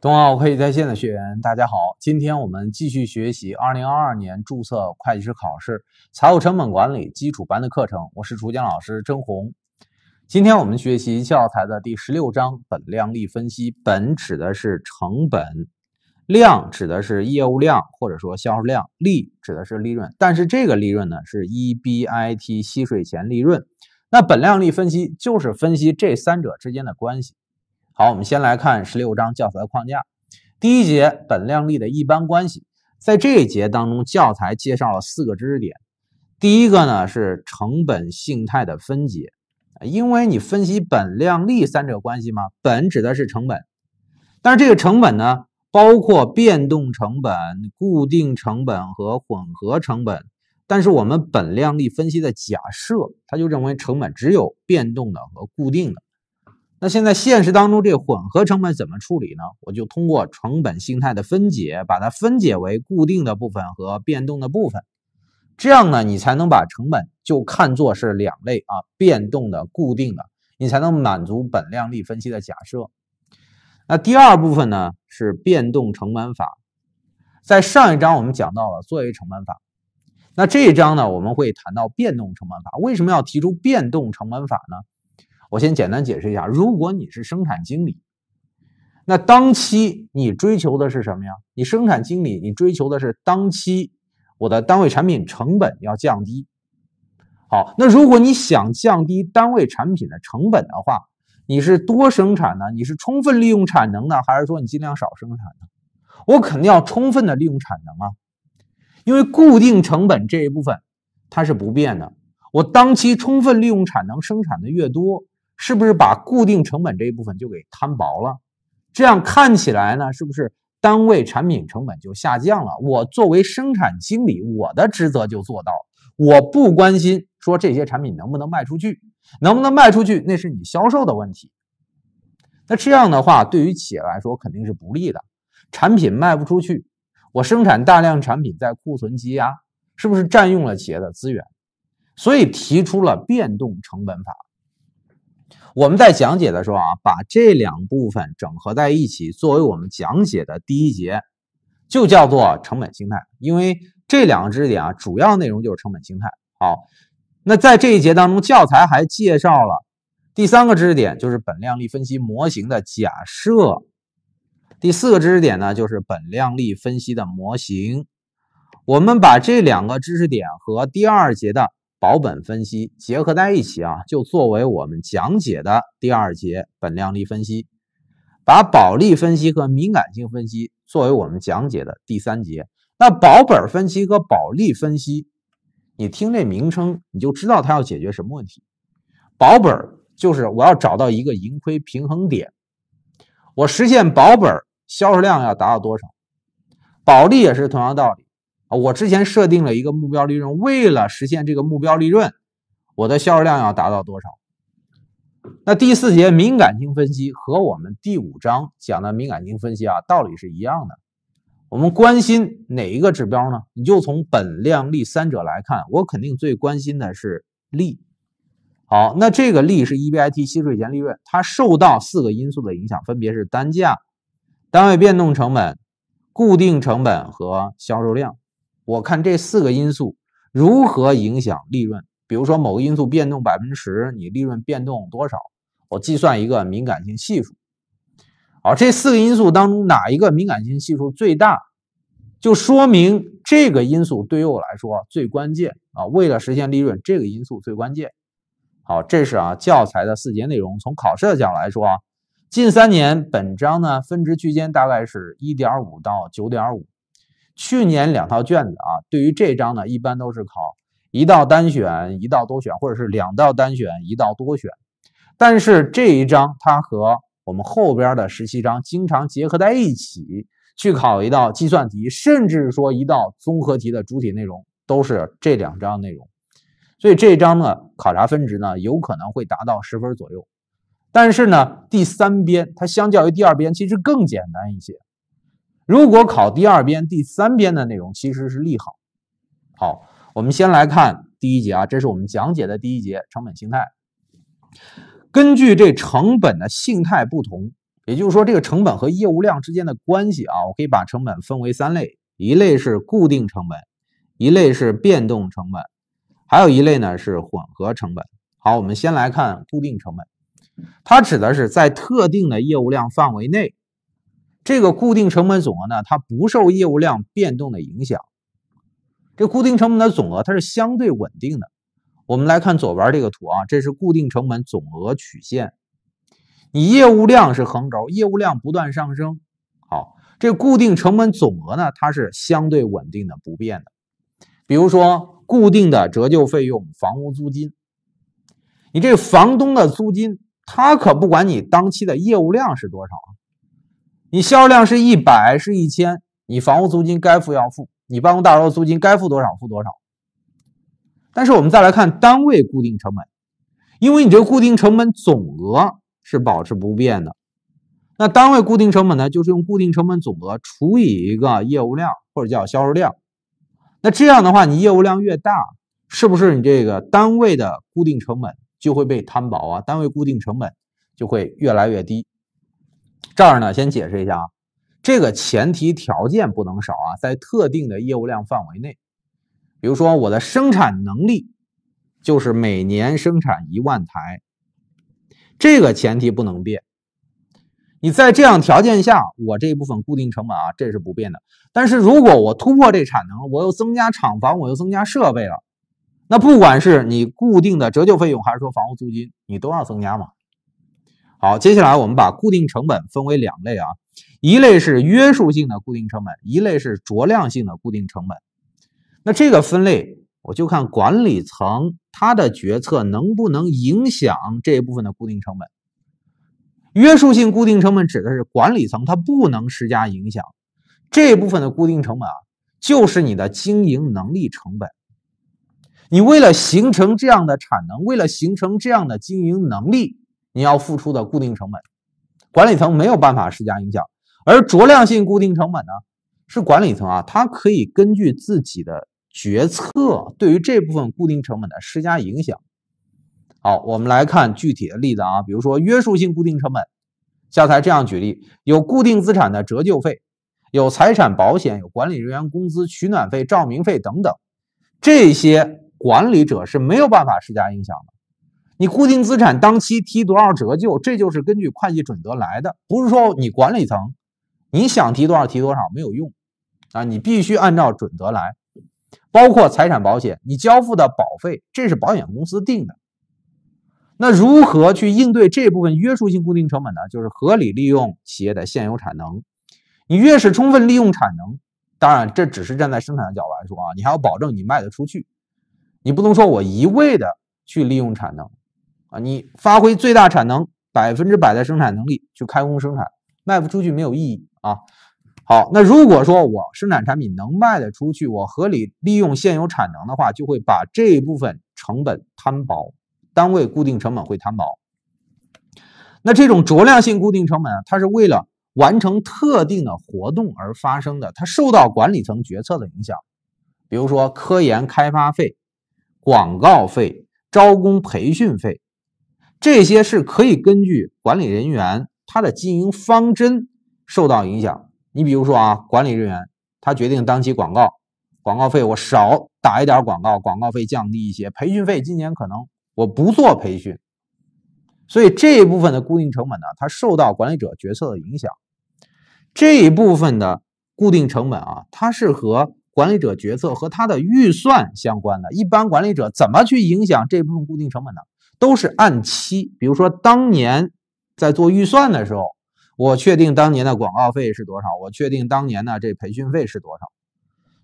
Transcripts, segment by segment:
东奥会计在线的学员，大家好！今天我们继续学习2022年注册会计师考试财务成本管理基础班的课程。我是主讲老师甄红。今天我们学习教材的第十六章“本量利分析”。本指的是成本，量指的是业务量或者说销售量，利指的是利润。但是这个利润呢是 EBIT 吸税前利润。那本量利分析就是分析这三者之间的关系。好，我们先来看十六章教材框架，第一节本量利的一般关系。在这一节当中，教材介绍了四个知识点。第一个呢是成本性态的分解，因为你分析本量利三者关系嘛，本指的是成本，但是这个成本呢包括变动成本、固定成本和混合成本，但是我们本量利分析的假设，它就认为成本只有变动的和固定的。那现在现实当中这混合成本怎么处理呢？我就通过成本形态的分解，把它分解为固定的部分和变动的部分，这样呢，你才能把成本就看作是两类啊，变动的、固定的，你才能满足本量利分析的假设。那第二部分呢是变动成本法，在上一章我们讲到了作业成本法，那这一章呢我们会谈到变动成本法。为什么要提出变动成本法呢？我先简单解释一下，如果你是生产经理，那当期你追求的是什么呀？你生产经理，你追求的是当期我的单位产品成本要降低。好，那如果你想降低单位产品的成本的话，你是多生产呢？你是充分利用产能呢？还是说你尽量少生产呢？我肯定要充分的利用产能啊，因为固定成本这一部分它是不变的。我当期充分利用产能生产的越多，是不是把固定成本这一部分就给摊薄了？这样看起来呢，是不是单位产品成本就下降了？我作为生产经理，我的职责就做到了。我不关心说这些产品能不能卖出去，能不能卖出去那是你销售的问题。那这样的话，对于企业来说肯定是不利的。产品卖不出去，我生产大量产品在库存积压，是不是占用了企业的资源？所以提出了变动成本法。我们在讲解的时候啊，把这两部分整合在一起，作为我们讲解的第一节，就叫做成本心态。因为这两个知识点啊，主要内容就是成本心态。好，那在这一节当中，教材还介绍了第三个知识点，就是本量力分析模型的假设；第四个知识点呢，就是本量力分析的模型。我们把这两个知识点和第二节的。保本分析结合在一起啊，就作为我们讲解的第二节本量利分析，把保利分析和敏感性分析作为我们讲解的第三节。那保本分析和保利分析，你听这名称你就知道它要解决什么问题。保本儿就是我要找到一个盈亏平衡点，我实现保本销售量要达到多少。保利也是同样道理。啊，我之前设定了一个目标利润，为了实现这个目标利润，我的销售量要达到多少？那第四节敏感性分析和我们第五章讲的敏感性分析啊，道理是一样的。我们关心哪一个指标呢？你就从本量利三者来看，我肯定最关心的是利。好，那这个利是 EBIT 息税前利润，它受到四个因素的影响，分别是单价、单位变动成本、固定成本和销售量。我看这四个因素如何影响利润，比如说某个因素变动百分之十，你利润变动多少？我计算一个敏感性系数。好，这四个因素当中哪一个敏感性系数最大，就说明这个因素对于我来说最关键啊。为了实现利润，这个因素最关键。好，这是啊教材的四节内容。从考试的角度来说啊，近三年本章呢分值区间大概是一点五到九点五。去年两套卷子啊，对于这章呢，一般都是考一道单选、一道多选，或者是两道单选、一道多选。但是这一章它和我们后边的十七章经常结合在一起去考一道计算题，甚至说一道综合题的主体内容都是这两章内容。所以这一章呢，考察分值呢，有可能会达到十分左右。但是呢，第三边它相较于第二边其实更简单一些。如果考第二编、第三编的内容，其实是利好。好，我们先来看第一节啊，这是我们讲解的第一节成本形态。根据这成本的性态不同，也就是说这个成本和业务量之间的关系啊，我可以把成本分为三类：一类是固定成本，一类是变动成本，还有一类呢是混合成本。好，我们先来看固定成本，它指的是在特定的业务量范围内。这个固定成本总额呢，它不受业务量变动的影响。这固定成本的总额它是相对稳定的。我们来看左边这个图啊，这是固定成本总额曲线。你业务量是横轴，业务量不断上升。好，这固定成本总额呢，它是相对稳定的，不变的。比如说，固定的折旧费用、房屋租金。你这房东的租金，他可不管你当期的业务量是多少啊。你销量是一百，是一千，你房屋租金该付要付，你办公大楼的租金该付多少付多少。但是我们再来看单位固定成本，因为你这个固定成本总额是保持不变的，那单位固定成本呢，就是用固定成本总额除以一个业务量或者叫销售量。那这样的话，你业务量越大，是不是你这个单位的固定成本就会被摊薄啊？单位固定成本就会越来越低。这儿呢，先解释一下啊，这个前提条件不能少啊，在特定的业务量范围内，比如说我的生产能力就是每年生产一万台，这个前提不能变。你在这样条件下，我这一部分固定成本啊，这是不变的。但是如果我突破这产能，我又增加厂房，我又增加设备了，那不管是你固定的折旧费用，还是说房屋租金，你都要增加嘛。好，接下来我们把固定成本分为两类啊，一类是约束性的固定成本，一类是酌量性的固定成本。那这个分类，我就看管理层他的决策能不能影响这一部分的固定成本。约束性固定成本指的是管理层他不能施加影响这部分的固定成本啊，就是你的经营能力成本。你为了形成这样的产能，为了形成这样的经营能力。你要付出的固定成本，管理层没有办法施加影响，而酌量性固定成本呢，是管理层啊，他可以根据自己的决策对于这部分固定成本的施加影响。好，我们来看具体的例子啊，比如说约束性固定成本，教材这样举例，有固定资产的折旧费，有财产保险，有管理人员工资、取暖费、照明费等等，这些管理者是没有办法施加影响的。你固定资产当期提多少折旧，这就是根据会计准则来的，不是说你管理层你想提多少提多少没有用啊，你必须按照准则来。包括财产保险，你交付的保费，这是保险公司定的。那如何去应对这部分约束性固定成本呢？就是合理利用企业的现有产能。你越是充分利用产能，当然这只是站在生产的角度来说啊，你还要保证你卖得出去，你不能说我一味的去利用产能。啊，你发挥最大产能，百分之百的生产能力去开工生产，卖不出去没有意义啊。好，那如果说我生产产品能卖得出去，我合理利用现有产能的话，就会把这部分成本摊薄，单位固定成本会摊薄。那这种酌量性固定成本啊，它是为了完成特定的活动而发生的，它受到管理层决策的影响，比如说科研开发费、广告费、招工培训费。这些是可以根据管理人员他的经营方针受到影响。你比如说啊，管理人员他决定当期广告广告费我少打一点广告，广告费降低一些；培训费今年可能我不做培训，所以这一部分的固定成本呢，它受到管理者决策的影响。这一部分的固定成本啊，它是和管理者决策和他的预算相关的。一般管理者怎么去影响这部分固定成本呢？都是按期，比如说当年在做预算的时候，我确定当年的广告费是多少，我确定当年的这培训费是多少，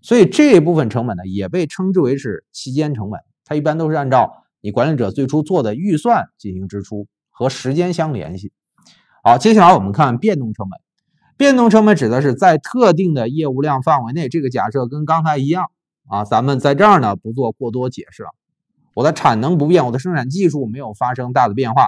所以这部分成本呢，也被称之为是期间成本，它一般都是按照你管理者最初做的预算进行支出，和时间相联系。好，接下来我们看变动成本，变动成本指的是在特定的业务量范围内，这个假设跟刚才一样啊，咱们在这儿呢不做过多解释了。我的产能不变，我的生产技术没有发生大的变化，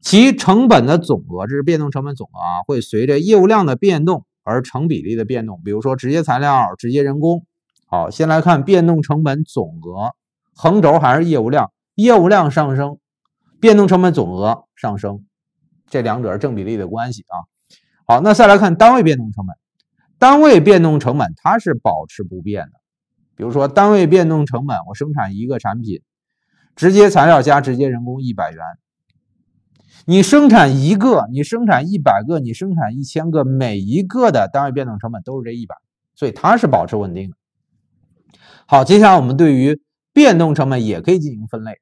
其成本的总额，这是变动成本总额啊，会随着业务量的变动而成比例的变动。比如说直接材料、直接人工。好，先来看变动成本总额，横轴还是业务量，业务量上升，变动成本总额上升，这两者是正比例的关系啊。好，那再来看单位变动成本，单位变动成本它是保持不变的。比如说，单位变动成本，我生产一个产品，直接材料加直接人工一百元。你生产一个，你生产一百个，你生产一千个，每一个的单位变动成本都是这一百，所以它是保持稳定的。好，接下来我们对于变动成本也可以进行分类，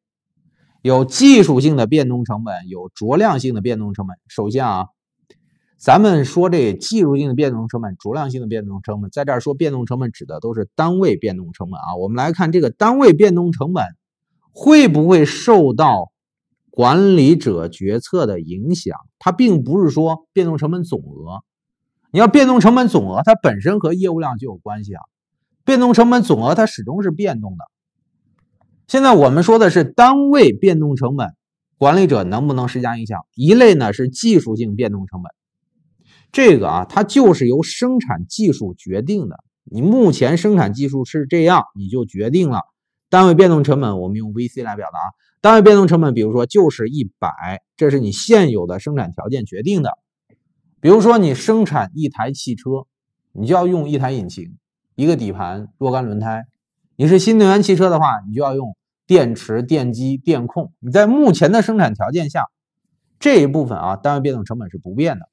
有技术性的变动成本，有酌量性的变动成本。首先啊。咱们说这技术性的变动成本、酌量性的变动成本，在这儿说变动成本指的都是单位变动成本啊。我们来看这个单位变动成本会不会受到管理者决策的影响？它并不是说变动成本总额。你要变动成本总额，它本身和业务量就有关系啊。变动成本总额它始终是变动的。现在我们说的是单位变动成本，管理者能不能施加影响？一类呢是技术性变动成本。这个啊，它就是由生产技术决定的。你目前生产技术是这样，你就决定了单位变动成本。我们用 VC 来表达单位变动成本，比如说就是一百，这是你现有的生产条件决定的。比如说你生产一台汽车，你就要用一台引擎、一个底盘、若干轮胎。你是新能源汽车的话，你就要用电池、电机、电控。你在目前的生产条件下，这一部分啊，单位变动成本是不变的。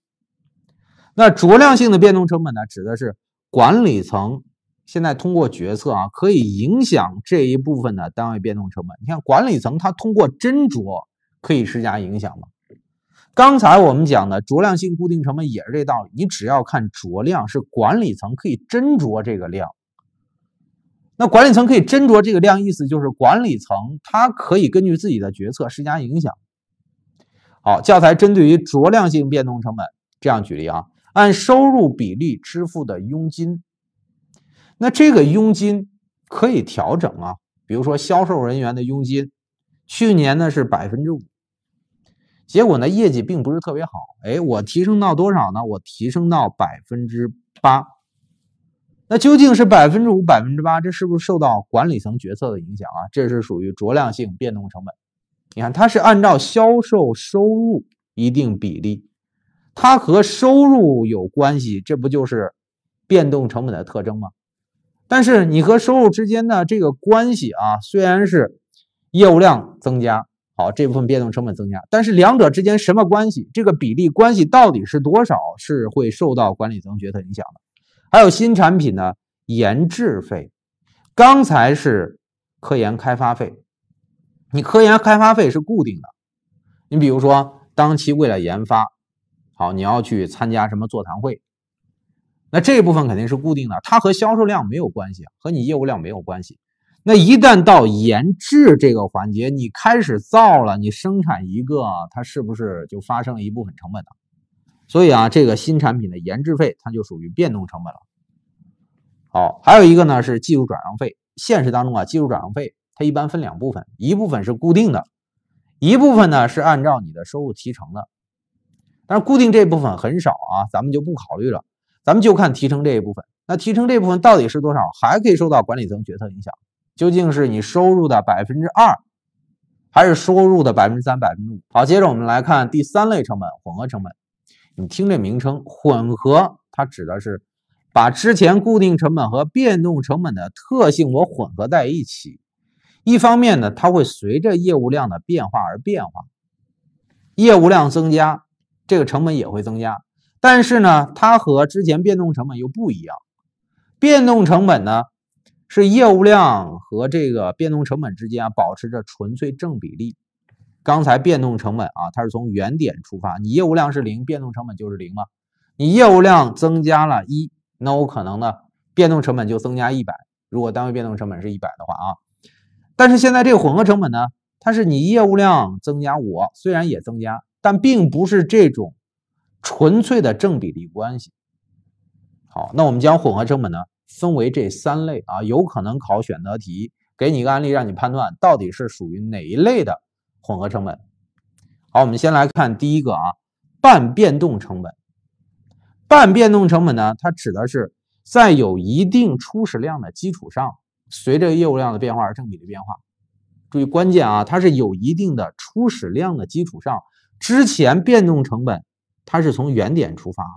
那酌量性的变动成本呢，指的是管理层现在通过决策啊，可以影响这一部分的单位变动成本。你看，管理层他通过斟酌可以施加影响吗？刚才我们讲的酌量性固定成本也是这道理，你只要看酌量是管理层可以斟酌这个量。那管理层可以斟酌这个量，意思就是管理层他可以根据自己的决策施加影响。好，教材针对于酌量性变动成本这样举例啊。按收入比例支付的佣金，那这个佣金可以调整啊。比如说销售人员的佣金，去年呢是百分之五，结果呢业绩并不是特别好。哎，我提升到多少呢？我提升到百分之八。那究竟是百分之五、百分之八？这是不是受到管理层决策的影响啊？这是属于酌量性变动成本。你看，它是按照销售收入一定比例。它和收入有关系，这不就是变动成本的特征吗？但是你和收入之间的这个关系啊，虽然是业务量增加，好，这部分变动成本增加，但是两者之间什么关系？这个比例关系到底是多少？是会受到管理层决策影响的。还有新产品的研制费，刚才是科研开发费，你科研开发费是固定的，你比如说当期为了研发。好，你要去参加什么座谈会？那这部分肯定是固定的，它和销售量没有关系和你业务量没有关系。那一旦到研制这个环节，你开始造了，你生产一个，它是不是就发生了一部分成本呢？所以啊，这个新产品的研制费，它就属于变动成本了。好，还有一个呢是技术转让费。现实当中啊，技术转让费它一般分两部分，一部分是固定的，一部分呢是按照你的收入提成的。但是固定这部分很少啊，咱们就不考虑了。咱们就看提成这一部分。那提成这部分到底是多少？还可以受到管理层决策影响。究竟是你收入的百分之二，还是收入的百分之三、百分之五？好，接着我们来看第三类成本——混合成本。你听这名称“混合”，它指的是把之前固定成本和变动成本的特性我混合在一起。一方面呢，它会随着业务量的变化而变化，业务量增加。这个成本也会增加，但是呢，它和之前变动成本又不一样。变动成本呢，是业务量和这个变动成本之间啊保持着纯粹正比例。刚才变动成本啊，它是从原点出发，你业务量是零，变动成本就是零吗？你业务量增加了一，那我可能呢，变动成本就增加一百。如果单位变动成本是一百的话啊，但是现在这个混合成本呢，它是你业务量增加，我虽然也增加。但并不是这种纯粹的正比例关系。好，那我们将混合成本呢分为这三类啊，有可能考选择题，给你一个案例让你判断到底是属于哪一类的混合成本。好，我们先来看第一个啊，半变动成本。半变动成本呢，它指的是在有一定初始量的基础上，随着业务量的变化而正比例变化。注意关键啊，它是有一定的初始量的基础上。之前变动成本它是从原点出发啊。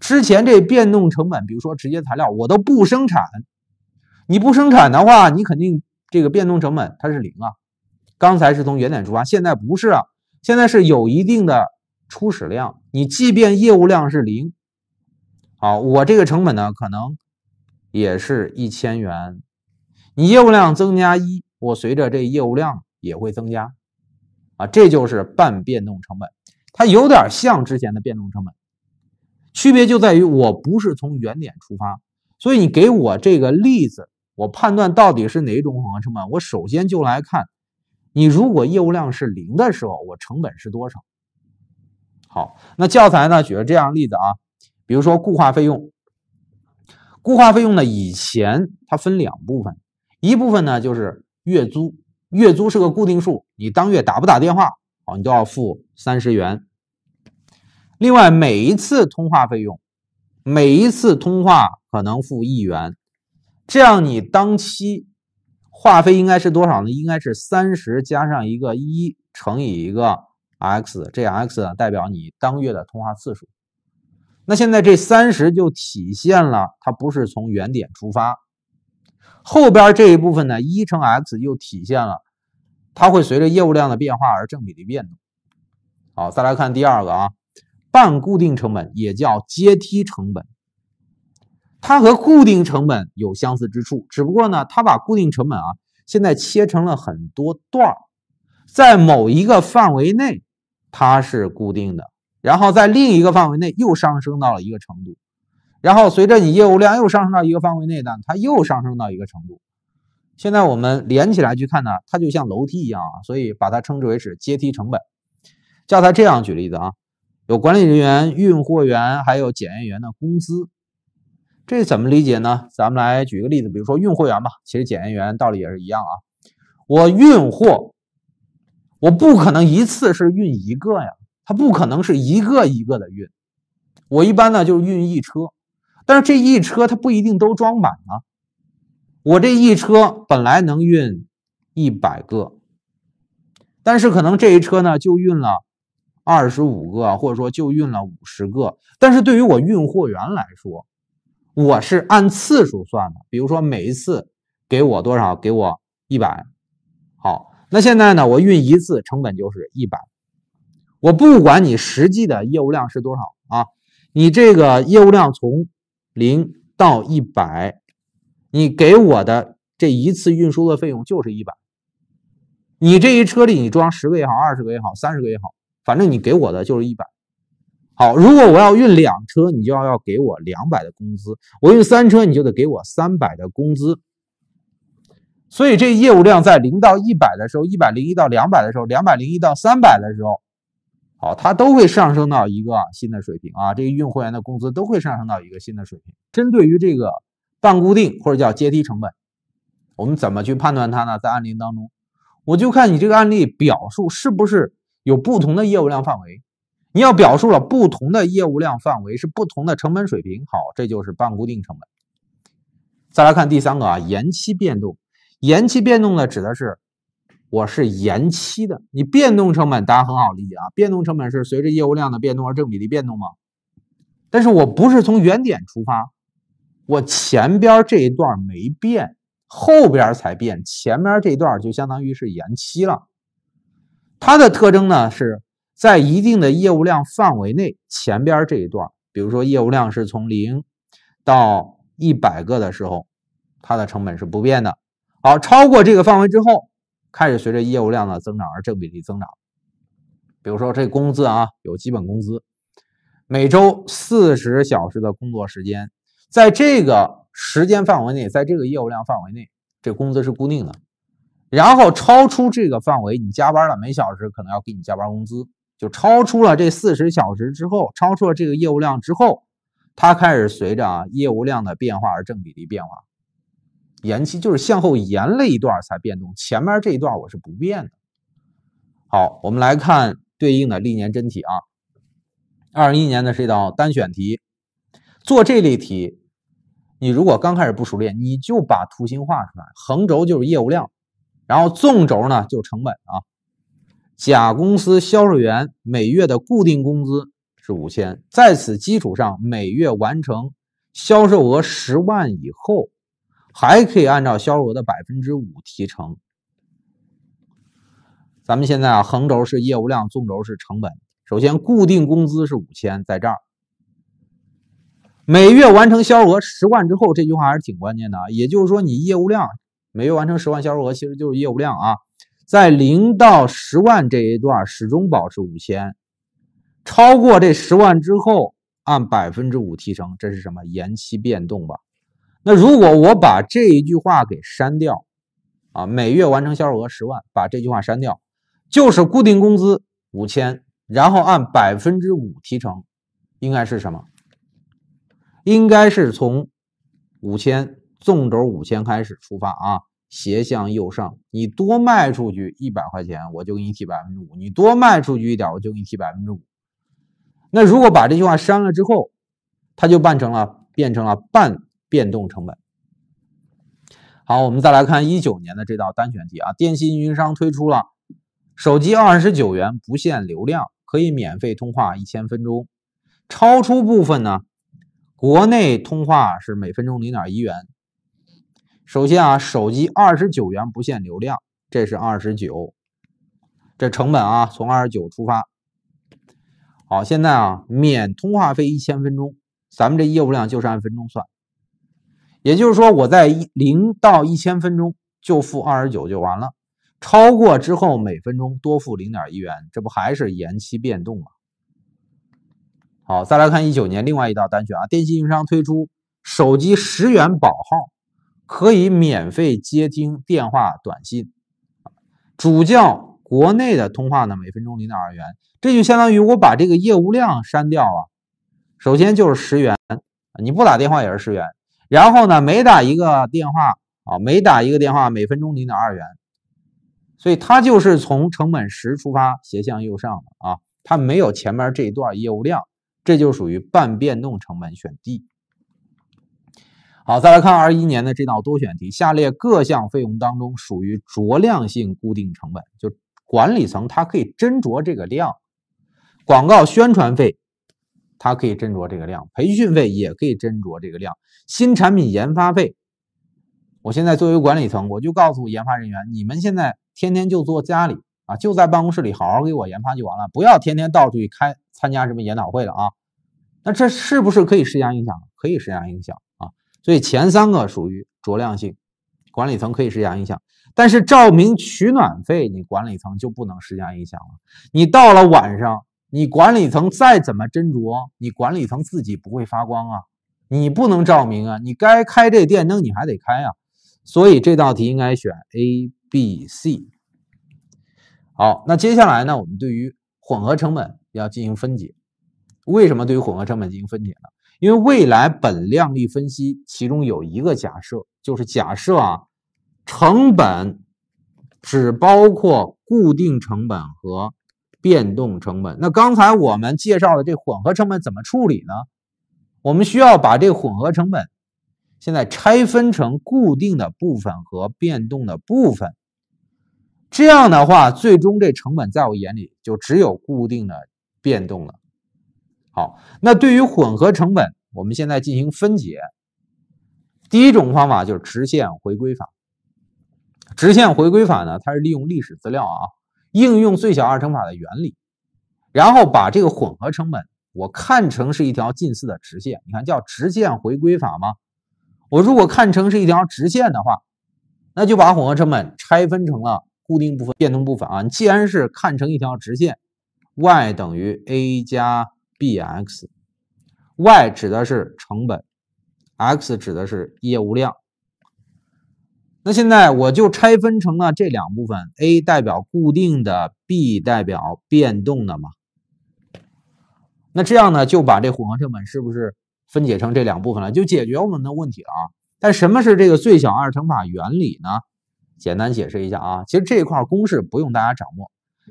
之前这变动成本，比如说直接材料，我都不生产，你不生产的话，你肯定这个变动成本它是零啊。刚才是从原点出发，现在不是啊，现在是有一定的初始量。你即便业务量是零，好，我这个成本呢可能也是一千元。你业务量增加一，我随着这业务量也会增加。啊，这就是半变动成本，它有点像之前的变动成本，区别就在于我不是从原点出发，所以你给我这个例子，我判断到底是哪一种混合成本，我首先就来看，你如果业务量是零的时候，我成本是多少。好，那教材呢举了这样例子啊，比如说固化费用，固化费用呢以前它分两部分，一部分呢就是月租。月租是个固定数，你当月打不打电话，好，你都要付三十元。另外，每一次通话费用，每一次通话可能付一元，这样你当期话费应该是多少呢？应该是三十加上一个一乘以一个 x，这 x 呢代表你当月的通话次数。那现在这三十就体现了它不是从原点出发。后边这一部分呢，一乘 x 又体现了它会随着业务量的变化而正比例变动。好，再来看第二个啊，半固定成本也叫阶梯成本。它和固定成本有相似之处，只不过呢，它把固定成本啊现在切成了很多段在某一个范围内它是固定的，然后在另一个范围内又上升到了一个程度。然后随着你业务量又上升到一个范围内，呢，它又上升到一个程度。现在我们连起来去看呢，它就像楼梯一样啊，所以把它称之为是阶梯成本。叫它这样举例子啊，有管理人员、运货员还有检验员的工资，这怎么理解呢？咱们来举个例子，比如说运货员吧，其实检验员道理也是一样啊。我运货，我不可能一次是运一个呀，它不可能是一个一个的运，我一般呢就是运一车。但是这一车它不一定都装满啊，我这一车本来能运一百个，但是可能这一车呢就运了二十五个，或者说就运了五十个。但是对于我运货员来说，我是按次数算的。比如说每一次给我多少，给我一百。好，那现在呢，我运一次成本就是一百。我不管你实际的业务量是多少啊，你这个业务量从零到一百，你给我的这一次运输的费用就是一百。你这一车里你装十个也好，二十个也好，三十个也好，反正你给我的就是一百。好，如果我要运两车，你就要要给我两百的工资；我运三车，你就得给我三百的工资。所以这业务量在零到一百的时候，一百零一到两百的时候，两百零一到三百的时候。好，它都会上升到一个新的水平啊！这个运货员的工资都会上升到一个新的水平。针对于这个半固定或者叫阶梯成本，我们怎么去判断它呢？在案例当中，我就看你这个案例表述是不是有不同的业务量范围。你要表述了不同的业务量范围是不同的成本水平，好，这就是半固定成本。再来看第三个啊，延期变动。延期变动呢，指的是。我是延期的，你变动成本大家很好理解啊，变动成本是随着业务量的变动而正比例变动吗？但是我不是从原点出发，我前边这一段没变，后边才变，前面这一段就相当于是延期了。它的特征呢是在一定的业务量范围内，前边这一段，比如说业务量是从零到一百个的时候，它的成本是不变的。好，超过这个范围之后。开始随着业务量的增长而正比例增长。比如说，这工资啊，有基本工资，每周四十小时的工作时间，在这个时间范围内，在这个业务量范围内，这工资是固定的。然后超出这个范围，你加班了，每小时可能要给你加班工资。就超出了这四十小时之后，超出了这个业务量之后，它开始随着啊业务量的变化而正比例变化。延期就是向后延了一段才变动，前面这一段我是不变的。好，我们来看对应的历年真题啊。二一年的是一道单选题，做这类题，你如果刚开始不熟练，你就把图形画出来，横轴就是业务量，然后纵轴呢就是成本啊。甲公司销售员每月的固定工资是五千，在此基础上，每月完成销售额十万以后。还可以按照销售额的百分之五提成。咱们现在啊，横轴是业务量，纵轴是成本。首先，固定工资是五千，在这儿。每月完成销售额十万之后，这句话还是挺关键的啊。也就是说，你业务量每月完成十万销售额，其实就是业务量啊。在零到十万这一段，始终保持五千。超过这十万之后，按百分之五提成，这是什么？延期变动吧。那如果我把这一句话给删掉，啊，每月完成销售额十万，把这句话删掉，就是固定工资五千，然后按百分之五提成，应该是什么？应该是从五千纵轴五千开始出发啊，斜向右上。你多卖出去一百块钱，我就给你提百分之五；你多卖出去一点，我就给你提百分之五。那如果把这句话删了之后，它就变成了变成了半。变动成本。好，我们再来看一九年的这道单选题啊。电信运营商推出了手机二十九元不限流量，可以免费通话一千分钟，超出部分呢，国内通话是每分钟零点一元。首先啊，手机二十九元不限流量，这是二十九，这成本啊从二十九出发。好，现在啊，免通话费一千分钟，咱们这业务量就是按分钟算。也就是说，我在一零到一千分钟就付二十九就完了，超过之后每分钟多付零点一元，这不还是延期变动吗？好，再来看一九年另外一道单选啊，电信运营商推出手机十元保号，可以免费接听电话短信，主叫国内的通话呢每分钟零点二元，这就相当于我把这个业务量删掉了。首先就是十元，你不打电话也是十元。然后呢，每打一个电话啊，每打一个电话每分钟你拿二元，所以它就是从成本十出发斜向右上的啊，它没有前面这一段业务量，这就属于半变动成本，选 D。好，再来看21年的这道多选题，下列各项费用当中属于酌量性固定成本，就管理层它可以斟酌这个量，广告宣传费。它可以斟酌这个量，培训费也可以斟酌这个量，新产品研发费，我现在作为管理层，我就告诉研发人员，你们现在天天就坐家里啊，就在办公室里好好给我研发就完了，不要天天到处去开参加什么研讨会了啊。那这是不是可以施加影响？可以施加影响啊。所以前三个属于酌量性，管理层可以施加影响，但是照明取暖费你管理层就不能施加影响了，你到了晚上。你管理层再怎么斟酌，你管理层自己不会发光啊，你不能照明啊，你该开这电灯你还得开啊，所以这道题应该选 A、B、C。好，那接下来呢，我们对于混合成本要进行分解。为什么对于混合成本进行分解呢？因为未来本量率分析其中有一个假设，就是假设啊，成本只包括固定成本和。变动成本。那刚才我们介绍了这混合成本怎么处理呢？我们需要把这混合成本现在拆分成固定的部分和变动的部分。这样的话，最终这成本在我眼里就只有固定的变动了。好，那对于混合成本，我们现在进行分解。第一种方法就是直线回归法。直线回归法呢，它是利用历史资料啊。应用最小二乘法的原理，然后把这个混合成本我看成是一条近似的直线，你看叫直线回归法吗？我如果看成是一条直线的话，那就把混合成本拆分成了固定部分、变动部分啊。你既然是看成一条直线，y 等于 a 加 bx，y 指的是成本，x 指的是业务量。那现在我就拆分成了这两部分，A 代表固定的，B 代表变动的嘛。那这样呢，就把这混合成本是不是分解成这两部分了，就解决我们的问题了啊？但什么是这个最小二乘法原理呢？简单解释一下啊。其实这一块公式不用大家掌握。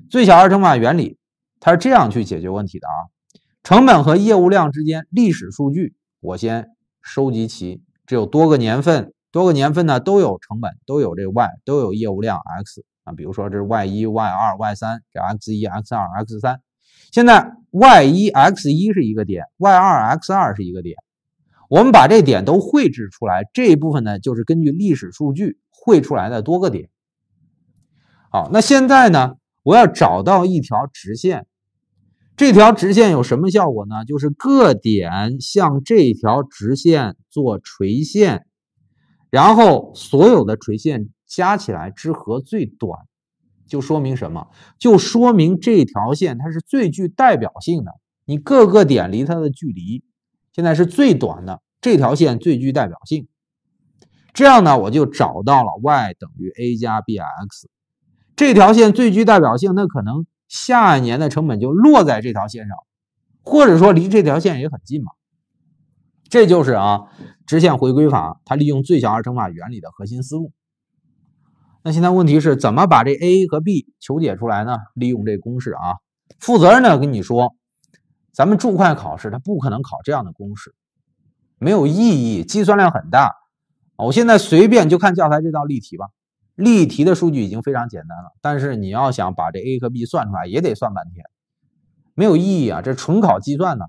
最小二乘法原理它是这样去解决问题的啊：成本和业务量之间历史数据，我先收集齐，这有多个年份。多个年份呢都有成本，都有这 y，都有业务量 x 啊，比如说这 y 一、y 二、y 三，这 x 一、x 二、x 三。现在 y 一 x 一是一个点，y 二 x 二是一个点，我们把这点都绘制出来，这一部分呢就是根据历史数据绘出来的多个点。好，那现在呢，我要找到一条直线，这条直线有什么效果呢？就是各点向这条直线做垂线。然后所有的垂线加起来之和最短，就说明什么？就说明这条线它是最具代表性的。你各个点离它的距离，现在是最短的，这条线最具代表性。这样呢，我就找到了 y 等于 a 加 bx 这条线最具代表性。那可能下一年的成本就落在这条线上，或者说离这条线也很近嘛。这就是啊，直线回归法，它利用最小二乘法原理的核心思路。那现在问题是怎么把这 a 和 b 求解出来呢？利用这公式啊，负责任的跟你说，咱们注会考试它不可能考这样的公式，没有意义，计算量很大。我现在随便就看教材这道例题吧，例题的数据已经非常简单了，但是你要想把这 a 和 b 算出来也得算半天，没有意义啊，这纯考计算呢。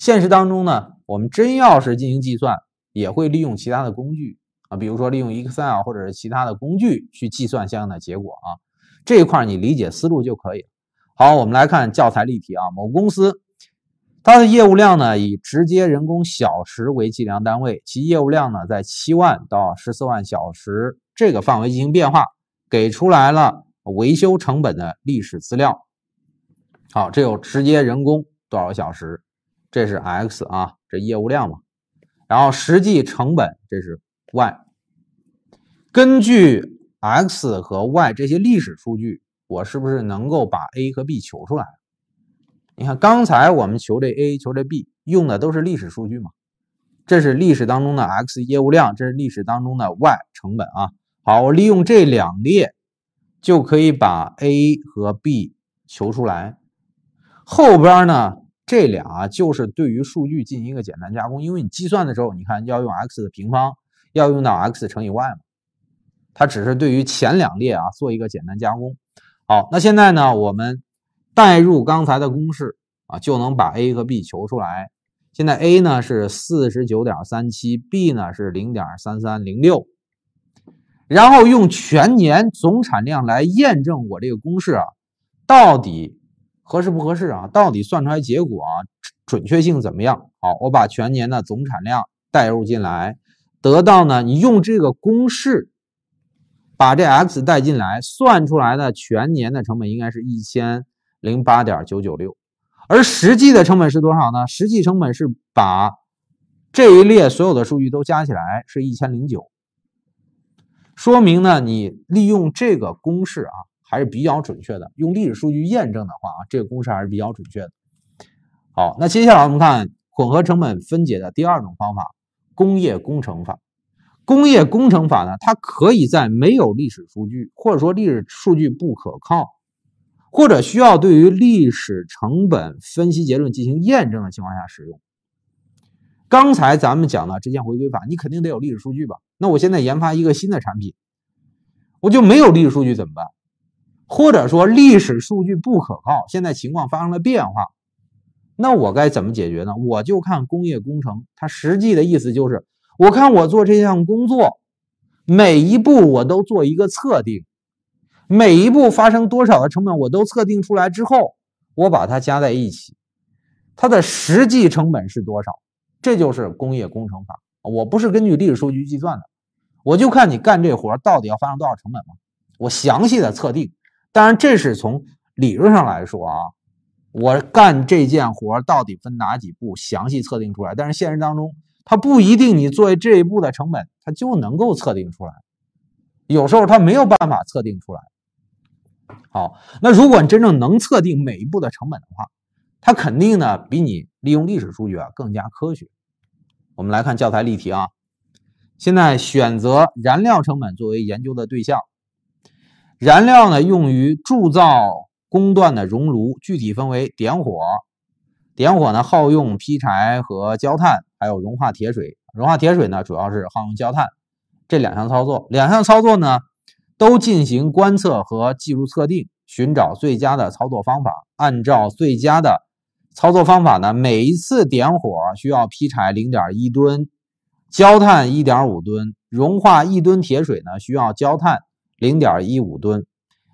现实当中呢，我们真要是进行计算，也会利用其他的工具啊，比如说利用 Excel 或者是其他的工具去计算相应的结果啊。这一块你理解思路就可以。好，我们来看教材例题啊。某公司它的业务量呢以直接人工小时为计量单位，其业务量呢在七万到十四万小时这个范围进行变化，给出来了维修成本的历史资料。好，这有直接人工多少小时？这是 x 啊，这业务量嘛，然后实际成本这是 y，根据 x 和 y 这些历史数据，我是不是能够把 a 和 b 求出来？你看刚才我们求这 a 求这 b 用的都是历史数据嘛，这是历史当中的 x 业务量，这是历史当中的 y 成本啊。好，我利用这两列就可以把 a 和 b 求出来，后边呢？这俩啊，就是对于数据进行一个简单加工，因为你计算的时候，你看要用 x 的平方，要用到 x 乘以 y 嘛，它只是对于前两列啊做一个简单加工。好，那现在呢，我们代入刚才的公式啊，就能把 a 和 b 求出来。现在 a 呢是四十九点三七，b 呢是零点三三零六，然后用全年总产量来验证我这个公式啊，到底。合适不合适啊？到底算出来结果啊，准确性怎么样？好，我把全年的总产量代入进来，得到呢，你用这个公式把这 x 带进来，算出来的全年的成本应该是一千零八点九九六，而实际的成本是多少呢？实际成本是把这一列所有的数据都加起来，是一千零九，说明呢，你利用这个公式啊。还是比较准确的。用历史数据验证的话啊，这个公式还是比较准确的。好，那接下来我们看混合成本分解的第二种方法——工业工程法。工业工程法呢，它可以在没有历史数据，或者说历史数据不可靠，或者需要对于历史成本分析结论进行验证的情况下使用。刚才咱们讲的之线回归法，你肯定得有历史数据吧？那我现在研发一个新的产品，我就没有历史数据怎么办？或者说历史数据不可靠，现在情况发生了变化，那我该怎么解决呢？我就看工业工程，它实际的意思就是，我看我做这项工作，每一步我都做一个测定，每一步发生多少的成本我都测定出来之后，我把它加在一起，它的实际成本是多少？这就是工业工程法，我不是根据历史数据计算的，我就看你干这活到底要发生多少成本嘛，我详细的测定。当然，这是从理论上来说啊，我干这件活到底分哪几步，详细测定出来。但是现实当中，它不一定你做这一步的成本，它就能够测定出来。有时候它没有办法测定出来。好，那如果真正能测定每一步的成本的话，它肯定呢比你利用历史数据啊更加科学。我们来看教材例题啊，现在选择燃料成本作为研究的对象。燃料呢，用于铸造工段的熔炉，具体分为点火。点火呢，耗用劈柴和焦炭，还有融化铁水。融化铁水呢，主要是耗用焦炭。这两项操作，两项操作呢，都进行观测和技术测定，寻找最佳的操作方法。按照最佳的操作方法呢，每一次点火需要劈柴零点一吨，焦炭一点五吨。融化一吨铁水呢，需要焦炭。零点一五吨，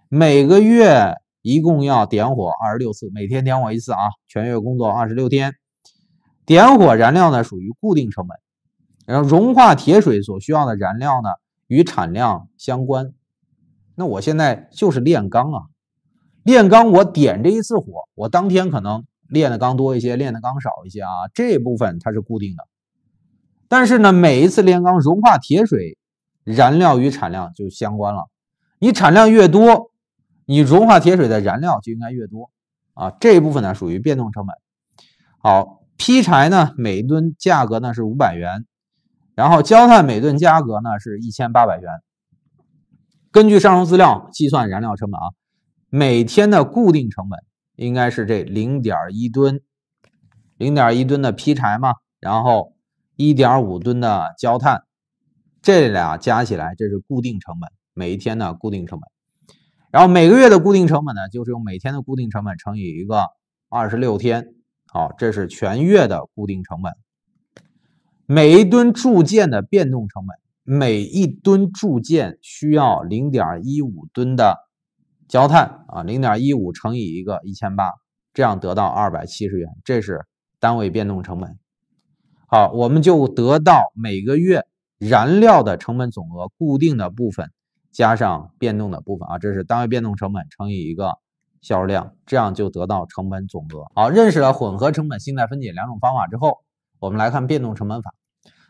每个月一共要点火二十六次，每天点火一次啊，全月工作二十六天。点火燃料呢属于固定成本，然后融化铁水所需要的燃料呢与产量相关。那我现在就是炼钢啊，炼钢我点这一次火，我当天可能炼的钢多一些，炼的钢少一些啊，这部分它是固定的。但是呢，每一次炼钢融化铁水燃料与产量就相关了。你产量越多，你融化铁水的燃料就应该越多啊！这一部分呢属于变动成本。好，劈柴呢每吨价格呢是五百元，然后焦炭每吨价格呢是一千八百元。根据上述资料计算燃料成本啊，每天的固定成本应该是这零点一吨、零点一吨的劈柴嘛，然后一点五吨的焦炭，这俩加起来这是固定成本。每一天的固定成本，然后每个月的固定成本呢就是用每天的固定成本乘以一个二十六天，好，这是全月的固定成本。每一吨铸件的变动成本，每一吨铸件需要零点一五吨的焦炭啊，零点一五乘以一个一千八，这样得到二百七十元，这是单位变动成本。好，我们就得到每个月燃料的成本总额固定的部分。加上变动的部分啊，这是单位变动成本乘以一个销售量，这样就得到成本总额。好，认识了混合成本信贷分解两种方法之后，我们来看变动成本法、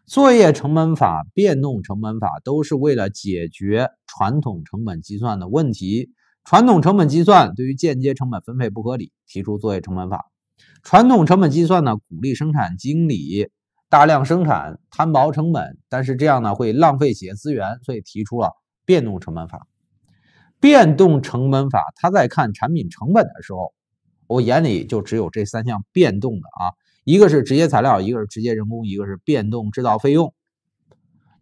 作业成本法、变动成本法都是为了解决传统成本计算的问题。传统成本计算对于间接成本分配不合理，提出作业成本法。传统成本计算呢，鼓励生产经理大量生产，摊薄成本，但是这样呢会浪费企业资源，所以提出了。变动成本法，变动成本法，他在看产品成本的时候，我眼里就只有这三项变动的啊，一个是直接材料，一个是直接人工，一个是变动制造费用。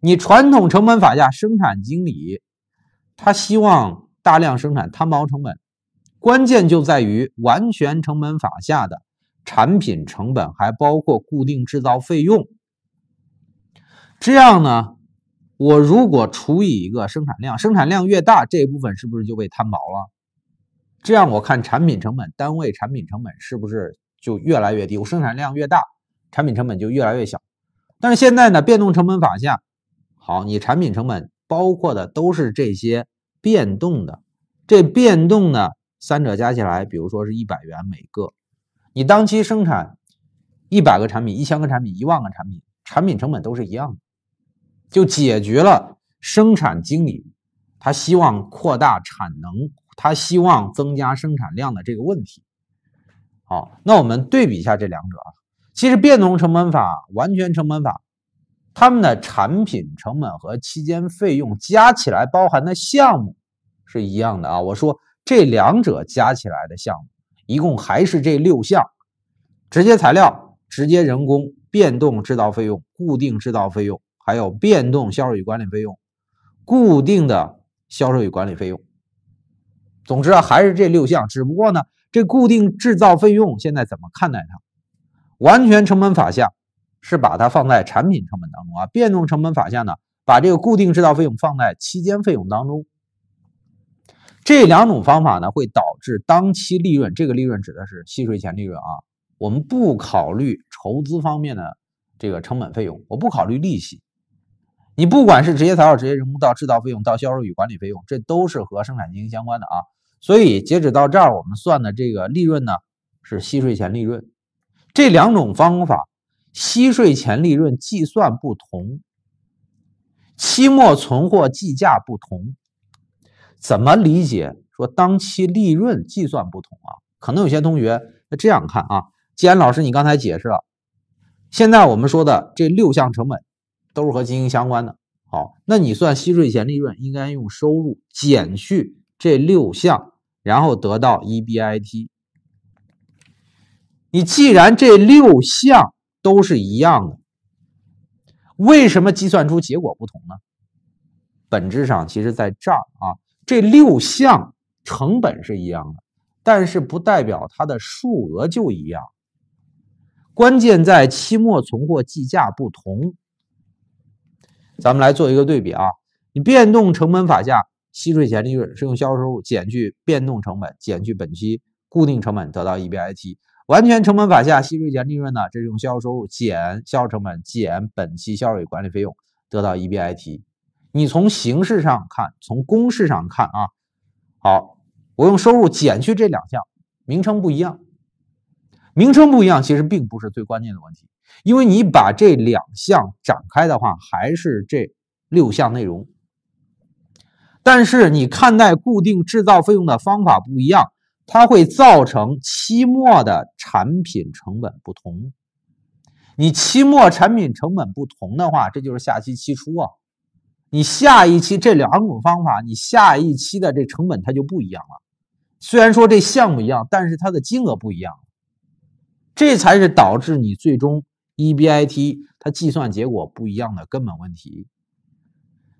你传统成本法下，生产经理他希望大量生产摊薄成本，关键就在于完全成本法下的产品成本还包括固定制造费用，这样呢？我如果除以一个生产量，生产量越大，这一部分是不是就被摊薄了？这样我看产品成本，单位产品成本是不是就越来越低？我生产量越大，产品成本就越来越小。但是现在呢，变动成本法下，好，你产品成本包括的都是这些变动的，这变动呢，三者加起来，比如说是一百元每个，你当期生产一百个产品、一千个产品、一万个产品，产品成本都是一样的。就解决了生产经理他希望扩大产能，他希望增加生产量的这个问题。好，那我们对比一下这两者啊。其实变动成本法、完全成本法，他们的产品成本和期间费用加起来包含的项目是一样的啊。我说这两者加起来的项目一共还是这六项：直接材料、直接人工、变动制造费用、固定制造费用。还有变动销售与管理费用，固定的销售与管理费用。总之啊，还是这六项，只不过呢，这固定制造费用现在怎么看待它？完全成本法下是把它放在产品成本当中啊，变动成本法下呢，把这个固定制造费用放在期间费用当中。这两种方法呢，会导致当期利润，这个利润指的是息税前利润啊，我们不考虑筹资方面的这个成本费用，我不考虑利息。你不管是直接材料、直接人工到制造费用到销售与管理费用，这都是和生产经营相关的啊。所以截止到这儿，我们算的这个利润呢是息税前利润。这两种方法，息税前利润计算不同，期末存货计价不同，怎么理解说当期利润计算不同啊？可能有些同学那这样看啊，既然老师你刚才解释了，现在我们说的这六项成本。都是和经营相关的。好，那你算息税前利润，应该用收入减去这六项，然后得到 EBIT。你既然这六项都是一样的，为什么计算出结果不同呢？本质上，其实在这儿啊，这六项成本是一样的，但是不代表它的数额就一样。关键在期末存货计价不同。咱们来做一个对比啊，你变动成本法下，息税前利润是用销售收入减去变动成本，减去本期固定成本得到 EBIT；完全成本法下，息税前利润呢，这是用销售收入减销售成本，减本期销售管理费用得到 EBIT。你从形式上看，从公式上看啊，好，我用收入减去这两项，名称不一样，名称不一样，其实并不是最关键的问题。因为你把这两项展开的话，还是这六项内容，但是你看待固定制造费用的方法不一样，它会造成期末的产品成本不同。你期末产品成本不同的话，这就是下期期初啊。你下一期这两种方法，你下一期的这成本它就不一样了。虽然说这项目一样，但是它的金额不一样，这才是导致你最终。EBIT 它计算结果不一样的根本问题，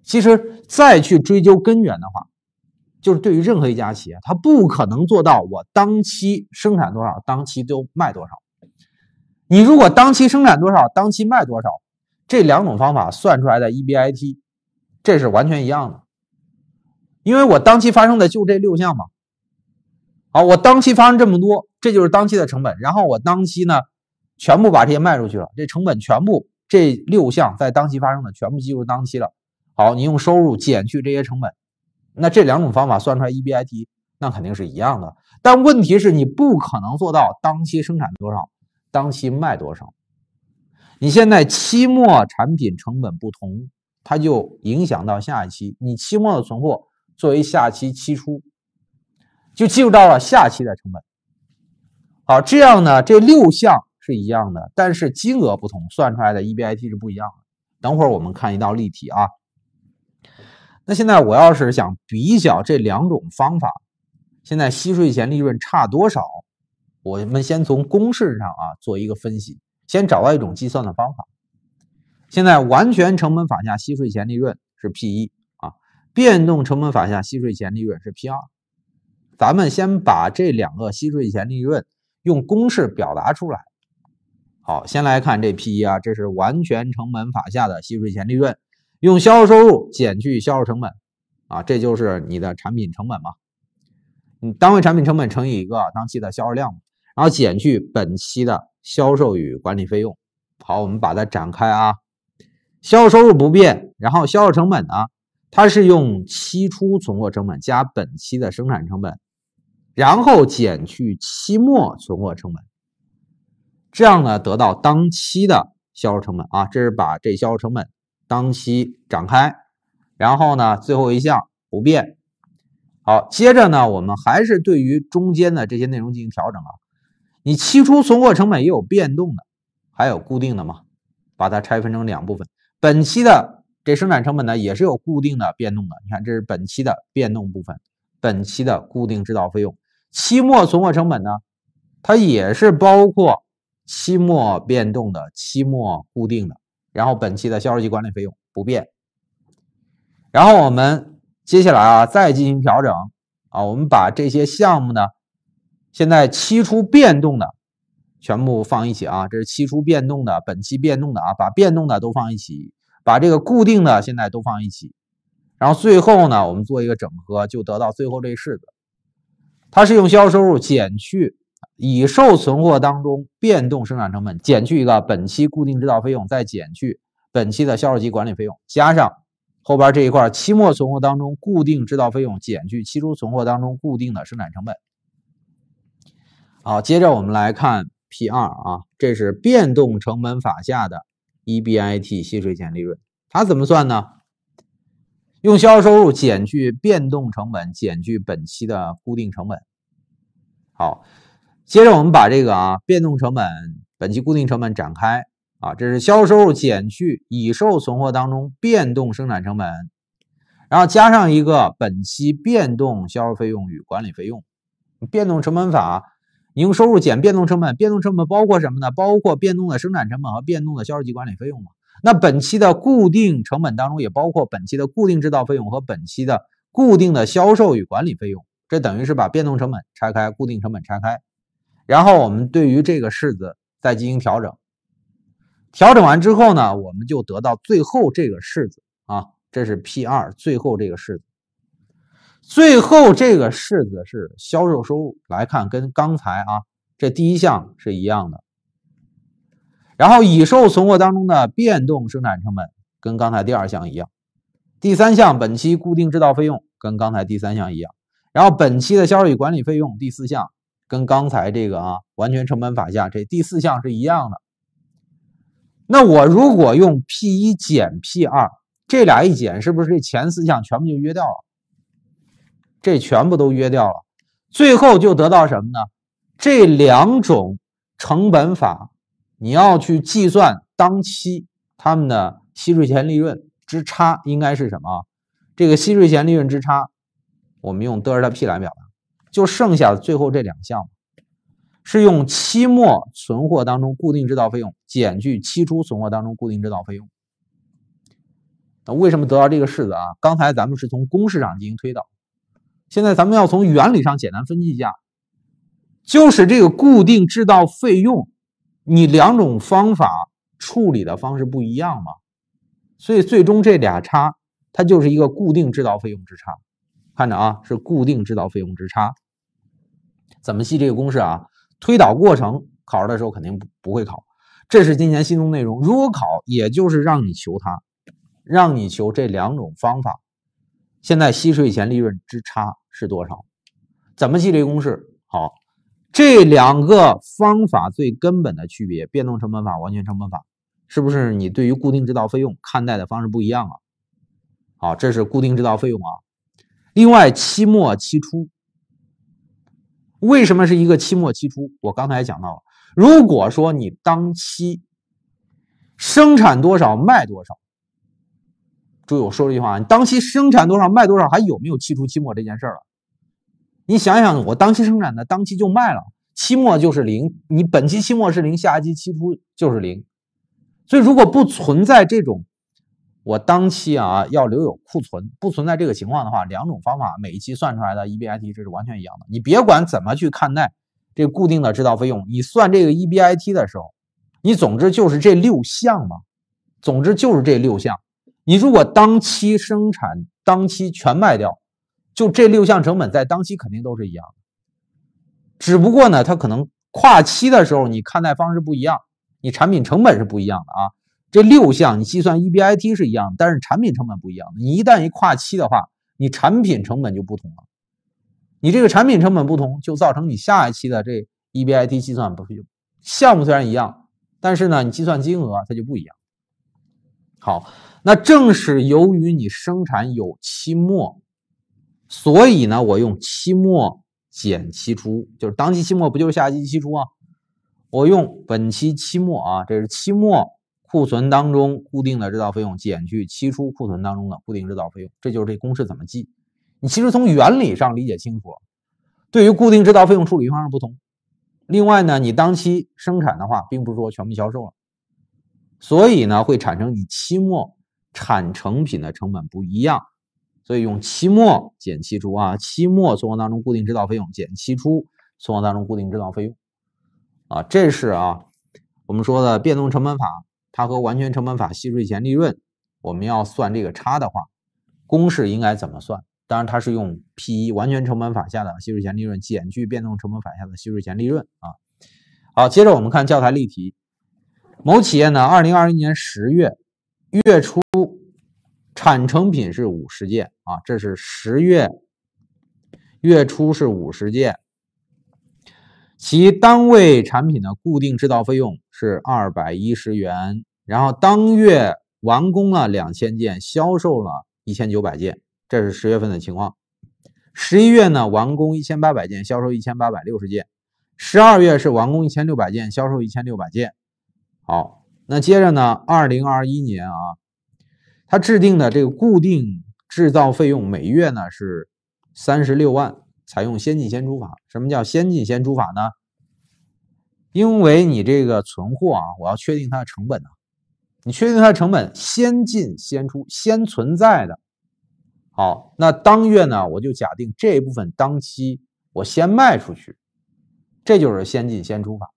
其实再去追究根源的话，就是对于任何一家企业，它不可能做到我当期生产多少，当期就卖多少。你如果当期生产多少，当期卖多少，这两种方法算出来的 EBIT，这是完全一样的，因为我当期发生的就这六项嘛。好，我当期发生这么多，这就是当期的成本。然后我当期呢？全部把这些卖出去了，这成本全部这六项在当期发生的全部计入当期了。好，你用收入减去这些成本，那这两种方法算出来 EBIT 那肯定是一样的。但问题是，你不可能做到当期生产多少，当期卖多少。你现在期末产品成本不同，它就影响到下一期。你期末的存货作为下期期初，就进入到了下期的成本。好，这样呢，这六项。是一样的，但是金额不同，算出来的 EBIT 是不一样的。等会儿我们看一道例题啊。那现在我要是想比较这两种方法，现在息税前利润差多少？我们先从公式上啊做一个分析，先找到一种计算的方法。现在完全成本法下息税前利润是 P 一啊，变动成本法下息税前利润是 P 二。咱们先把这两个息税前利润用公式表达出来。好，先来看这 P E 啊，这是完全成本法下的吸税前利润，用销售收入减去销售成本啊，这就是你的产品成本嘛，你单位产品成本乘以一个当期的销售量，然后减去本期的销售与管理费用。好，我们把它展开啊，销售收入不变，然后销售成本呢，它是用期初存货成本加本期的生产成本，然后减去期末存货成本。这样呢，得到当期的销售成本啊，这是把这销售成本当期展开，然后呢，最后一项不变。好，接着呢，我们还是对于中间的这些内容进行调整啊。你期初存货成本也有变动的，还有固定的嘛？把它拆分成两部分，本期的这生产成本呢，也是有固定的变动的。你看，这是本期的变动部分，本期的固定制造费用，期末存货成本呢，它也是包括。期末变动的，期末固定的，然后本期的销售及管理费用不变。然后我们接下来啊再进行调整啊，我们把这些项目呢，现在期初变动的全部放一起啊，这是期初变动的，本期变动的啊，把变动的都放一起，把这个固定的现在都放一起，然后最后呢我们做一个整合，就得到最后这式子，它是用销售收入减去。已售存货当中变动生产成本减去一个本期固定制造费用，再减去本期的销售及管理费用，加上后边这一块期末存货当中固定制造费用减去期初存货当中固定的生产成本。好，接着我们来看 P 二啊，这是变动成本法下的 EBIT 息税前利润，它怎么算呢？用销售收入减去变动成本减去本期的固定成本。好。接着我们把这个啊变动成本本期固定成本展开啊，这是销售收入减去已售存货当中变动生产成本，然后加上一个本期变动销售费用与管理费用。变动成本法，用收入减变动成本，变动成本包括什么呢？包括变动的生产成本和变动的销售及管理费用嘛。那本期的固定成本当中也包括本期的固定制造费用和本期的固定的销售与管理费用，这等于是把变动成本拆开，固定成本拆开。然后我们对于这个式子再进行调整，调整完之后呢，我们就得到最后这个式子啊，这是 P 二最后这个式子，最后这个式子是销售收入来看跟刚才啊这第一项是一样的，然后已售存货当中的变动生产成本跟刚才第二项一样，第三项本期固定制造费用跟刚才第三项一样，然后本期的销售与管理费用第四项。跟刚才这个啊，完全成本法下这第四项是一样的。那我如果用 P 一减 P 二，这俩一减，是不是这前四项全部就约掉了？这全部都约掉了，最后就得到什么呢？这两种成本法，你要去计算当期他们的息税前利润之差应该是什么？这个息税前利润之差，我们用德尔塔 P 来表达。就剩下的最后这两项，是用期末存货当中固定制造费用减去期初存货当中固定制造费用。那为什么得到这个式子啊？刚才咱们是从公式上进行推导，现在咱们要从原理上简单分析一下。就是这个固定制造费用，你两种方法处理的方式不一样嘛，所以最终这俩差，它就是一个固定制造费用之差。看着啊，是固定制造费用之差。怎么记这个公式啊？推导过程考试的时候肯定不不会考，这是今年新增内容。如果考，也就是让你求它，让你求这两种方法现在息税前利润之差是多少？怎么记这个公式？好，这两个方法最根本的区别，变动成本法、完全成本法，是不是你对于固定制造费用看待的方式不一样啊？好，这是固定制造费用啊。另外，期末期初。为什么是一个期末期初？我刚才讲到了，如果说你当期生产多少卖多少，注意我说这句话啊，你当期生产多少卖多少，还有没有期初期末这件事了？你想想，我当期生产的当期就卖了，期末就是零，你本期期末是零，下期期初就是零，所以如果不存在这种。我当期啊要留有库存，不存在这个情况的话，两种方法每一期算出来的 EBIT 这是完全一样的。你别管怎么去看待这固定的制造费用，你算这个 EBIT 的时候，你总之就是这六项嘛，总之就是这六项。你如果当期生产当期全卖掉，就这六项成本在当期肯定都是一样，的，只不过呢，它可能跨期的时候你看待方式不一样，你产品成本是不一样的啊。这六项你计算 EBIT 是一样，但是产品成本不一样。你一旦一跨期的话，你产品成本就不同了。你这个产品成本不同，就造成你下一期的这 EBIT 计算不是项目虽然一样，但是呢，你计算金额它就不一样。好，那正是由于你生产有期末，所以呢，我用期末减期初，就是当期期末不就是下期期初啊？我用本期期末啊，这是期末。库存当中固定的制造费用减去期初库存当中的固定制造费用，这就是这公式怎么记？你其实从原理上理解清楚，了，对于固定制造费用处理方式不同。另外呢，你当期生产的话，并不是说全部销售了，所以呢会产生你期末产成品的成本不一样，所以用期末减期初啊，期末存货当中固定制造费用减期初存货当中固定制造费用，啊，这是啊我们说的变动成本法。它和完全成本法息税前利润，我们要算这个差的话，公式应该怎么算？当然，它是用 P 一完全成本法下的息税前利润减去变动成本法下的息税前利润啊。好，接着我们看教材例题。某企业呢，二零二一年十月月初产成品是五十件啊，这是十月月初是五十件，其单位产品的固定制造费用。是二百一十元，然后当月完工了两千件，销售了一千九百件，这是十月份的情况。十一月呢，完工一千八百件，销售一千八百六十件。十二月是完工一千六百件，销售一千六百件。好，那接着呢，二零二一年啊，他制定的这个固定制造费用每月呢是三十六万，采用先进先出法。什么叫先进先出法呢？因为你这个存货啊，我要确定它的成本啊。你确定它的成本，先进先出，先存在的。好，那当月呢，我就假定这一部分当期我先卖出去，这就是先进先出法。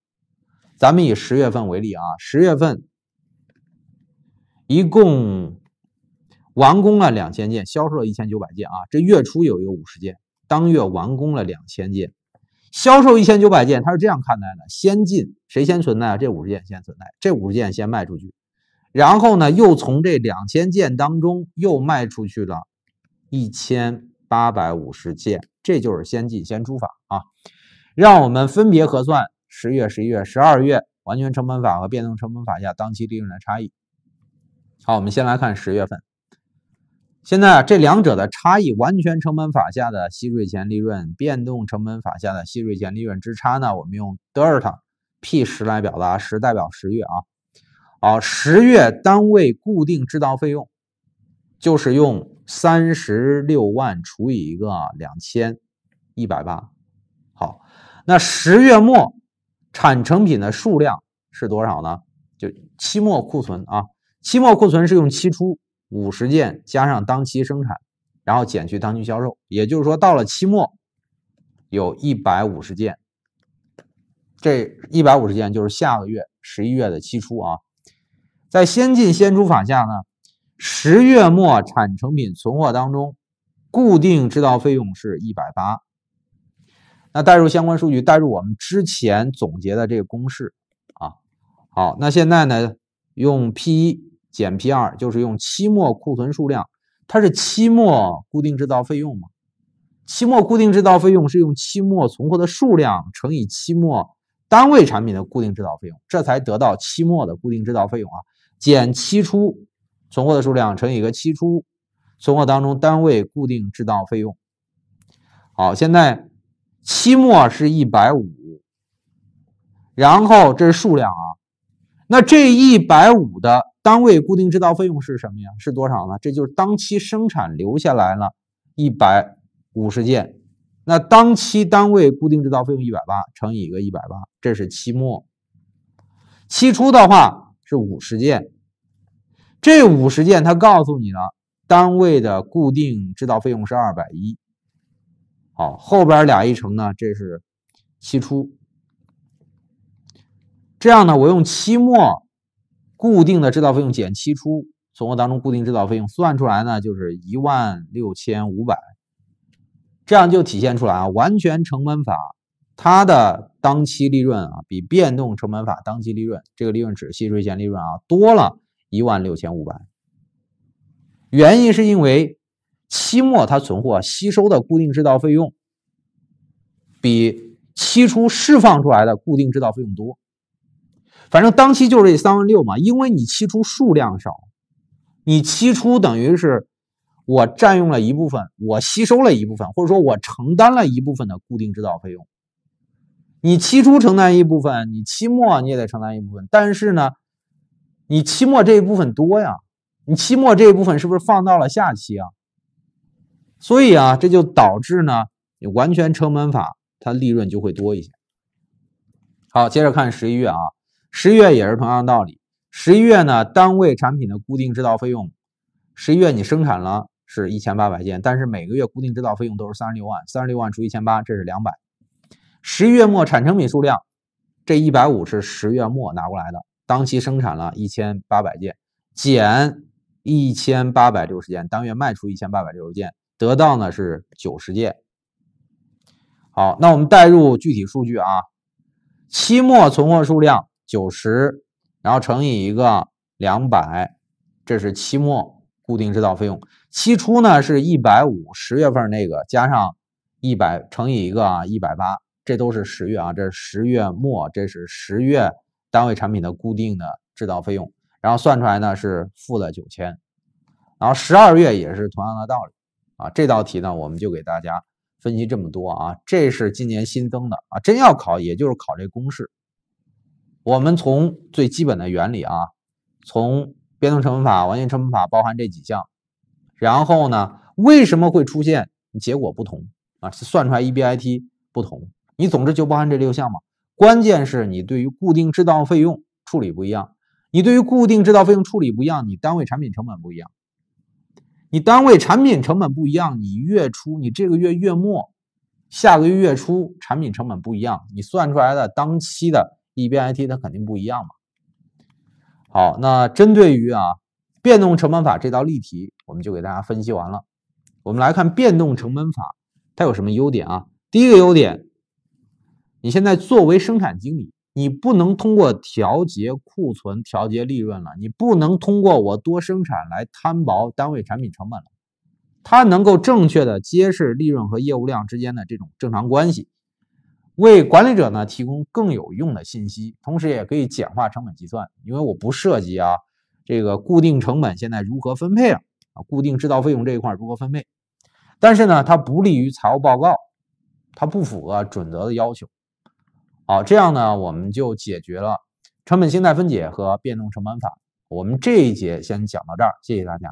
咱们以十月份为例啊，十月份一共完工了两千件，销售了一千九百件啊，这月初有一个五十件，当月完工了两千件。销售一千九百件，他是这样看待的：先进谁先存啊？这五十件先存在，这五十件先卖出去，然后呢，又从这两千件当中又卖出去了，一千八百五十件，这就是先进先出法啊。让我们分别核算十月、十一月、十二月完全成本法和变动成本法下当期利润的差异。好，我们先来看十月份。现在这两者的差异，完全成本法下的息税前利润，变动成本法下的息税前利润之差呢？我们用德尔塔 P 十来表达，十代表十月啊。好，十月单位固定制造费用就是用三十六万除以一个两千一百八。好，那十月末产成品的数量是多少呢？就期末库存啊，期末库存是用期初。五十件加上当期生产，然后减去当期销售，也就是说，到了期末有一百五十件。这一百五十件就是下个月十一月的期初啊。在先进先出法下呢，十月末产成品存货当中，固定制造费用是一百八。那代入相关数据，代入我们之前总结的这个公式啊。好，那现在呢，用 P 一。减 P 二就是用期末库存数量，它是期末固定制造费用嘛？期末固定制造费用是用期末存货的数量乘以期末单位产品的固定制造费用，这才得到期末的固定制造费用啊。减期初存货的数量乘以一个期初存货当中单位固定制造费用。好，现在期末是一百五，然后这是数量啊，那这一百五的。单位固定制造费用是什么呀？是多少呢？这就是当期生产留下来了，一百五十件。那当期单位固定制造费用一百八乘以一个一百八，这是期末。期初的话是五十件，这五十件他告诉你了，单位的固定制造费用是二百一。好，后边俩一乘呢，这是期初。这样呢，我用期末。固定的制造费用减期初存货当中固定制造费用算出来呢，就是一万六千五百，这样就体现出来啊，完全成本法它的当期利润啊，比变动成本法当期利润，这个利润指税前利润啊，多了一万六千五百。原因是因为期末它存货吸收的固定制造费用比期初释放出来的固定制造费用多。反正当期就是这三万六嘛，因为你期初数量少，你期初等于是我占用了一部分，我吸收了一部分，或者说我承担了一部分的固定制造费用。你期初承担一部分，你期末你也得承担一部分，但是呢，你期末这一部分多呀，你期末这一部分是不是放到了下期啊？所以啊，这就导致呢，你完全成本法它利润就会多一些。好，接着看十一月啊。十月也是同样的道理。十一月呢，单位产品的固定制造费用，十一月你生产了是一千八百件，但是每个月固定制造费用都是三十六万，三十六万除一千八，这是两百。十一月末产成品数量，这一百五是十月末拿过来的，当期生产了一千八百件，减一千八百六十件，当月卖出一千八百六十件，得到呢是九十件。好，那我们带入具体数据啊，期末存货数量。九十，然后乘以一个两百，这是期末固定制造费用。期初呢是一百五十月份那个加上一百乘以一个啊一百八，这都是十月啊，这是十月末，这是十月单位产品的固定的制造费用，然后算出来呢是负了九千，然后十二月也是同样的道理啊。这道题呢我们就给大家分析这么多啊，这是今年新增的啊，真要考也就是考这公式。我们从最基本的原理啊，从变动成本法、完全成本法包含这几项，然后呢，为什么会出现结果不同啊？算出来 EBIT 不同，你总之就包含这六项嘛。关键是你对于固定制造费用处理不一样，你对于固定制造费用处理不一样，你单位产品成本不一样，你单位产品成本不一样，你月初、你这个月月末、下个月月初产品成本不一样，你算出来的当期的。EBIT 它肯定不一样嘛。好，那针对于啊变动成本法这道例题，我们就给大家分析完了。我们来看变动成本法它有什么优点啊？第一个优点，你现在作为生产经理，你不能通过调节库存调节利润了，你不能通过我多生产来摊薄单位产品成本了。它能够正确的揭示利润和业务量之间的这种正常关系。为管理者呢提供更有用的信息，同时也可以简化成本计算，因为我不涉及啊这个固定成本现在如何分配啊啊固定制造费用这一块如何分配，但是呢它不利于财务报告，它不符合准则的要求。好，这样呢我们就解决了成本信态分解和变动成本法，我们这一节先讲到这儿，谢谢大家。